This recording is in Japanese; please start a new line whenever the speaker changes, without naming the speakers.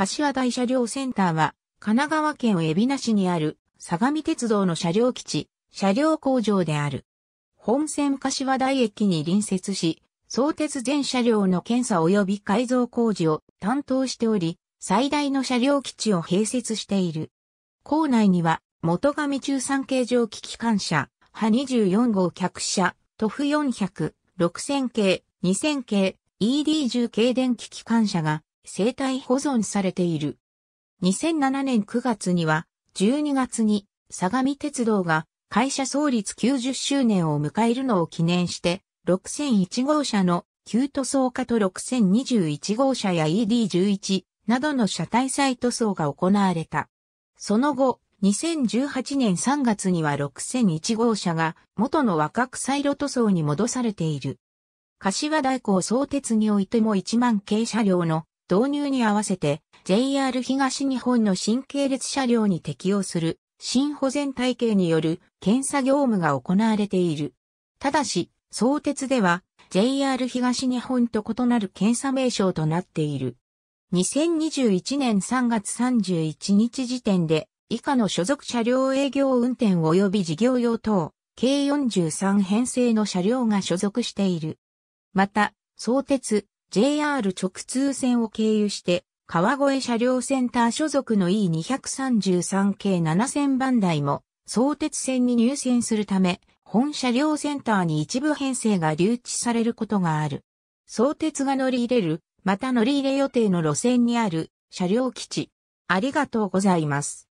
柏台車両センターは、神奈川県海老名市にある、相模鉄
道の車両基地、車両工場である。本線柏台駅に隣接し、相鉄全車両の検査及び改造工事を担当しており、最大の車両基地を併設している。構内には、元上中山形状機機関車、派24号客車、トフ400、6000系、2000系、ED10 系電機機関車が生態保存されている。2007年9月には、12月に相模鉄道が会社創立90周年を迎えるのを記念して、6001号車の旧塗装化と6021号車や ED11 などの車体再塗装が行われた。その後、2018年3月には6001号車が元の若草色塗装に戻されている。柏大行相鉄においても1万系車両の導入に合わせて JR 東日本の新系列車両に適用する新保全体系による検査業務が行われている。ただし、相鉄では JR 東日本と異なる検査名称となっている。2021年3月31日時点で以下の所属車両営業運転及び事業用等、計43編成の車両が所属している。また、相鉄、JR 直通線を経由して、川越車両センター所属の E233 系7000番台も、相鉄線に入線するため、本車両センターに一部編成が留置されることがある。相鉄が乗り入れる、また乗り入れ予定の路線にある
車両基地。ありがとうございます。